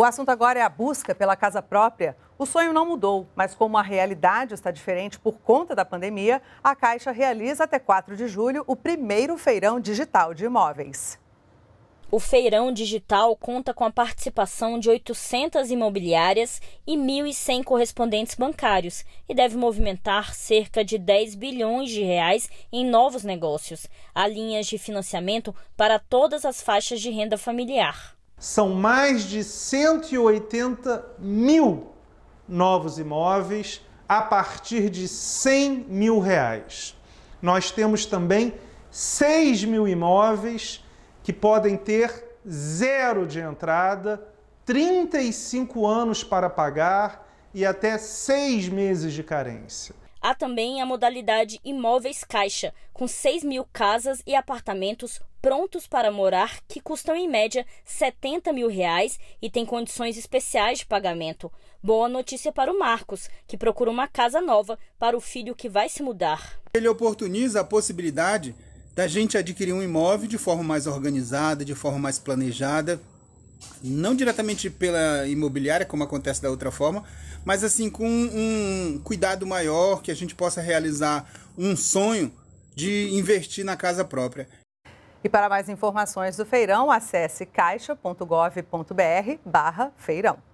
O assunto agora é a busca pela casa própria. O sonho não mudou, mas como a realidade está diferente por conta da pandemia, a Caixa realiza até 4 de julho o primeiro feirão digital de imóveis. O Feirão Digital conta com a participação de 800 imobiliárias e 1.100 correspondentes bancários e deve movimentar cerca de 10 bilhões de reais em novos negócios. Há linhas de financiamento para todas as faixas de renda familiar. São mais de 180 mil novos imóveis a partir de 100 mil reais. Nós temos também 6 mil imóveis que podem ter zero de entrada, 35 anos para pagar e até seis meses de carência. Há também a modalidade imóveis caixa, com 6 mil casas e apartamentos prontos para morar que custam em média 70 mil reais e têm condições especiais de pagamento. Boa notícia para o Marcos, que procura uma casa nova para o filho que vai se mudar. Ele oportuniza a possibilidade da gente adquirir um imóvel de forma mais organizada, de forma mais planejada, não diretamente pela imobiliária, como acontece da outra forma, mas assim com um cuidado maior que a gente possa realizar um sonho de investir na casa própria. E para mais informações do feirão, acesse caixa.gov.br/feirão.